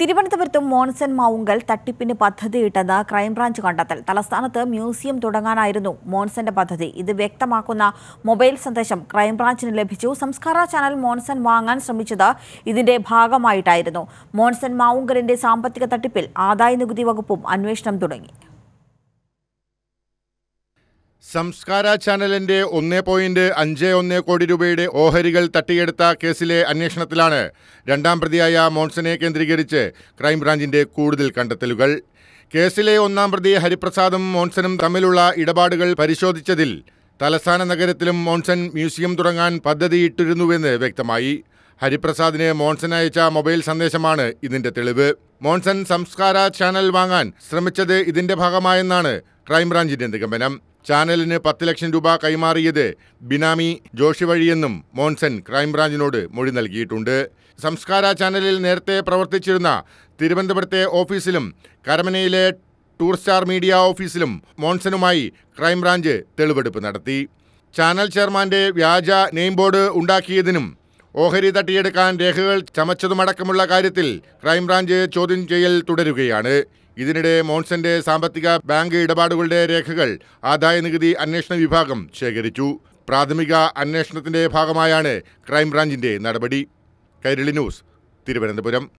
തിരുവനന്തപുരത്തും മോൺസൺ മാവുങ്കൽ തട്ടിപ്പിന് പദ്ധതിയിട്ടെന്ന് ക്രൈംബ്രാഞ്ച് കണ്ടെത്തൽ തലസ്ഥാനത്ത് മ്യൂസിയം തുടങ്ങാനായിരുന്നു മോൺസന്റെ പദ്ധതി ഇത് വ്യക്തമാക്കുന്ന മൊബൈൽ സന്ദേശം ക്രൈംബ്രാഞ്ചിന് ലഭിച്ചു സംസ്കാര ചാനൽ മോൺസൺ വാങ്ങാൻ ശ്രമിച്ചത് ഇതിന്റെ ഭാഗമായിട്ടായിരുന്നു മോൺസൺ മാവുങ്കലിന്റെ സാമ്പത്തിക തട്ടിപ്പിൽ ആദായ നികുതി വകുപ്പും അന്വേഷണം തുടങ്ങി സംസ്കാര ചാനലിന്റെ ഒന്ന് പോയിന്റ് അഞ്ച് ഒന്ന് കോടി രൂപയുടെ ഓഹരികൾ തട്ടിയെടുത്ത കേസിലെ അന്വേഷണത്തിലാണ് രണ്ടാം പ്രതിയായ മോൺസനെ കേന്ദ്രീകരിച്ച് ക്രൈംബ്രാഞ്ചിന്റെ കൂടുതൽ കണ്ടെത്തലുകൾ കേസിലെ ഒന്നാം പ്രതി ഹരിപ്രസാദും മോൺസനും തമ്മിലുള്ള ഇടപാടുകൾ പരിശോധിച്ചതിൽ തലസ്ഥാന നഗരത്തിലും മോൺസൺ മ്യൂസിയം തുടങ്ങാൻ പദ്ധതിയിട്ടിരുന്നുവെന്ന് വ്യക്തമായി ഹരിപ്രസാദിന് മോൺസൺ അയച്ച മൊബൈൽ സന്ദേശമാണ് ഇതിന്റെ തെളിവ് മോൺസൺ സംസ്കാര ചാനൽ വാങ്ങാൻ ശ്രമിച്ചത് ഇതിന്റെ ഭാഗമായെന്നാണ് ക്രൈംബ്രാഞ്ചിന്റെ നിഗമനം ചാനലിന് പത്ത് ലക്ഷം രൂപ കൈമാറിയത് ബിനാമി ജോഷി വഴിയെന്നും മോൻസൻ ക്രൈംബ്രാഞ്ചിനോട് മൊഴി നൽകിയിട്ടുണ്ട് സംസ്കാര ചാനലിൽ നേരത്തെ പ്രവർത്തിച്ചിരുന്ന തിരുവനന്തപുരത്തെ ഓഫീസിലും കരമനയിലെ ടൂർ സ്റ്റാർ മീഡിയ ഓഫീസിലും മോൺസനുമായി ക്രൈംബ്രാഞ്ച് തെളിവെടുപ്പ് നടത്തി ചാനൽ ചെയർമാന്റെ വ്യാജ നെയിം ബോർഡ് ഉണ്ടാക്കിയതിനും ഓഹരി തട്ടിയെടുക്കാൻ രേഖകൾ ചമച്ചതുമടക്കമുള്ള കാര്യത്തിൽ ക്രൈംബ്രാഞ്ച് ചോദ്യം ചെയ്യൽ തുടരുകയാണ് ഇതിനിടെ മോൺസന്റെ സാമ്പത്തിക ബാങ്ക് ഇടപാടുകളുടെ രേഖകൾ ആദായനികുതി അന്വേഷണ വിഭാഗം ശേഖരിച്ചു പ്രാഥമിക അന്വേഷണത്തിന്റെ ഭാഗമായാണ് ക്രൈംബ്രാഞ്ചിന്റെ നടപടി കൈരളി ന്യൂസ് തിരുവനന്തപുരം